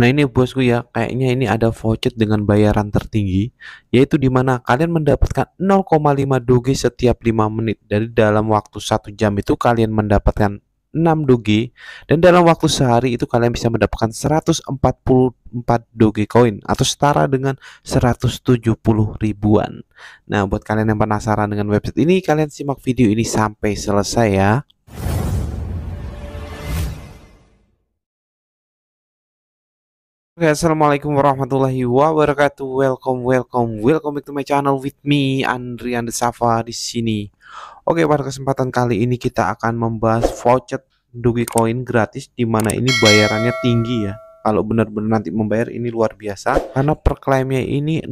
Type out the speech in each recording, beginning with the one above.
Nah ini bosku ya, kayaknya ini ada voucher dengan bayaran tertinggi, yaitu di mana kalian mendapatkan 0,5 doge setiap 5 menit. dari dalam waktu 1 jam itu kalian mendapatkan 6 doge, dan dalam waktu sehari itu kalian bisa mendapatkan 144 doge koin, atau setara dengan 170 ribuan. Nah buat kalian yang penasaran dengan website ini, kalian simak video ini sampai selesai ya. okay, assalamualaikum warahmatullahi wabarakatuh. Welcome, welcome, welcome back to my channel with me the Safa di sini. Oke, okay, pada kesempatan kali ini kita akan membahas voucher Dogecoin gratis di mana ini bayarannya tinggi ya. Kalau benar-benar nanti membayar ini luar biasa karena per klaimnya ini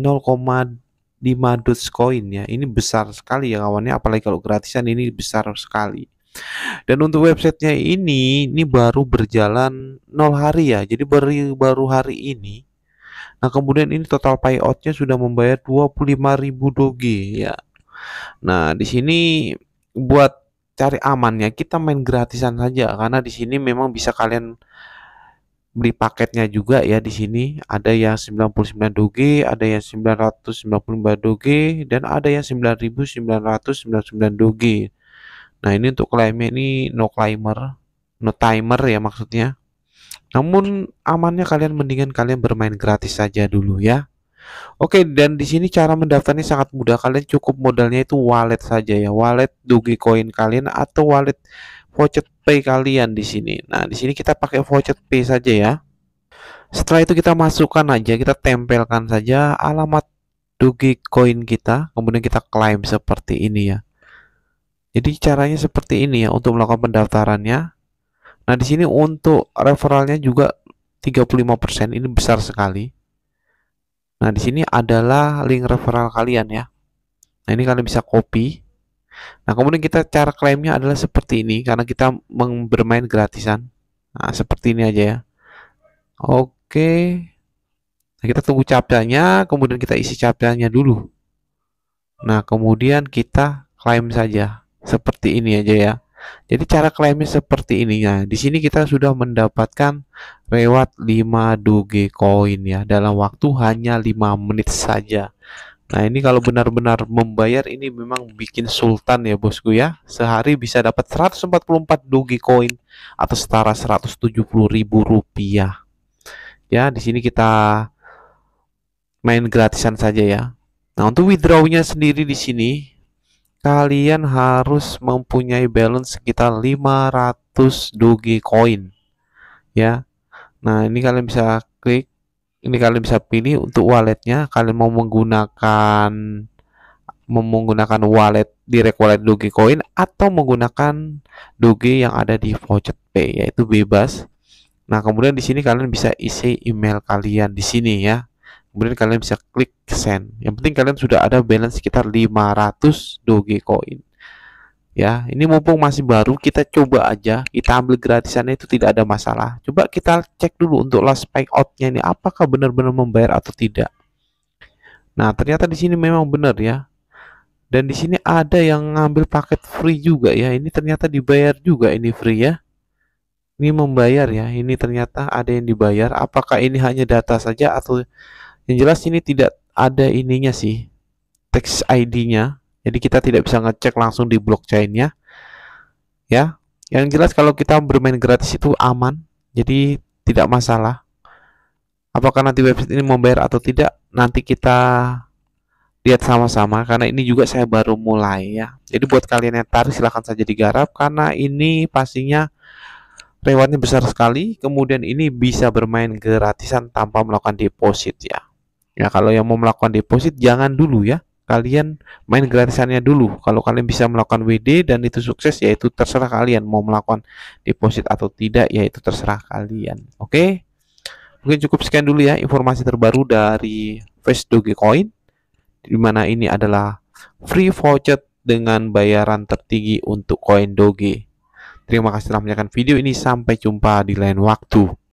dus koin ya. Ini besar sekali ya kawannya apalagi kalau gratisan ini besar sekali. Dan untuk websitenya ini, ini baru berjalan 0 hari ya, jadi baru, baru hari ini. Nah kemudian ini total payoutnya sudah membayar ribu doge ya. Nah di sini buat cari amannya kita main gratisan saja karena di sini memang bisa kalian beli paketnya juga ya di sini ada yang 99 doge, ada yang 995 doge dan ada yang 9999 doge. Nah ini untuk klaimnya ini no climber, no timer ya maksudnya. Namun amannya kalian mendingan kalian bermain gratis saja dulu ya. Oke dan di sini cara mendaftarnya sangat mudah. Kalian cukup modalnya itu wallet saja ya, wallet Dogecoin kalian atau wallet voucher pay kalian di sini. Nah di sini kita pakai voucher pay saja ya. Setelah itu kita masukkan aja, kita tempelkan saja alamat Dogecoin kita, kemudian kita klaim seperti ini ya. Jadi caranya seperti ini ya untuk melakukan pendaftarannya. Nah, di sini untuk referralnya juga 35%, ini besar sekali. Nah, di sini adalah link referral kalian ya. Nah, ini kalian bisa copy. Nah, kemudian kita cara klaimnya adalah seperti ini karena kita bermain gratisan. Nah, seperti ini aja ya. Oke. Nah, kita tunggu captchanya, kemudian kita isi captchanya dulu. Nah, kemudian kita klaim saja seperti ini aja ya. Jadi cara klaimnya seperti ini ya. Di sini kita sudah mendapatkan reward 5 Dogecoin ya dalam waktu hanya 5 menit saja. Nah, ini kalau benar-benar membayar ini memang bikin sultan ya bosku ya. Sehari bisa dapat 144 doge Dogecoin atau setara Rp170.000. Ya, di sini kita main gratisan saja ya. Nah, untuk withdraw-nya sendiri di sini kalian harus mempunyai balance sekitar 500 doge coin ya nah ini kalian bisa klik ini kalian bisa pilih untuk walletnya kalian mau menggunakan mau menggunakan wallet direct wallet doge coin atau menggunakan doge yang ada di voucher pay yaitu bebas nah kemudian di sini kalian bisa isi email kalian di sini ya kemudian kalian bisa klik send yang penting kalian sudah ada balance sekitar 500 doge dogecoin ya ini mumpung masih baru kita coba aja kita ambil gratisannya itu tidak ada masalah coba kita cek dulu untuk last payout nya ini apakah benar-benar membayar atau tidak nah ternyata di sini memang benar ya dan di sini ada yang ngambil paket free juga ya ini ternyata dibayar juga ini free ya ini membayar ya ini ternyata ada yang dibayar apakah ini hanya data saja atau yang jelas ini tidak ada ininya sih, text ID-nya. Jadi kita tidak bisa ngecek langsung di blockchain-nya. Ya, yang jelas kalau kita bermain gratis itu aman, jadi tidak masalah. Apakah nanti website ini membayar atau tidak, nanti kita lihat sama-sama karena ini juga saya baru mulai ya. Jadi buat kalian yang tarik silahkan saja digarap karena ini pastinya rewardnya besar sekali. Kemudian ini bisa bermain gratisan tanpa melakukan deposit ya. Ya, kalau yang mau melakukan deposit jangan dulu ya. Kalian main gratisannya dulu. Kalau kalian bisa melakukan WD dan itu sukses yaitu terserah kalian mau melakukan deposit atau tidak yaitu terserah kalian. Oke. Mungkin cukup sekian dulu ya informasi terbaru dari Face Dogecoin di mana ini adalah free voucher dengan bayaran tertinggi untuk koin Doge. Terima kasih telah menyaksikan video ini sampai jumpa di lain waktu.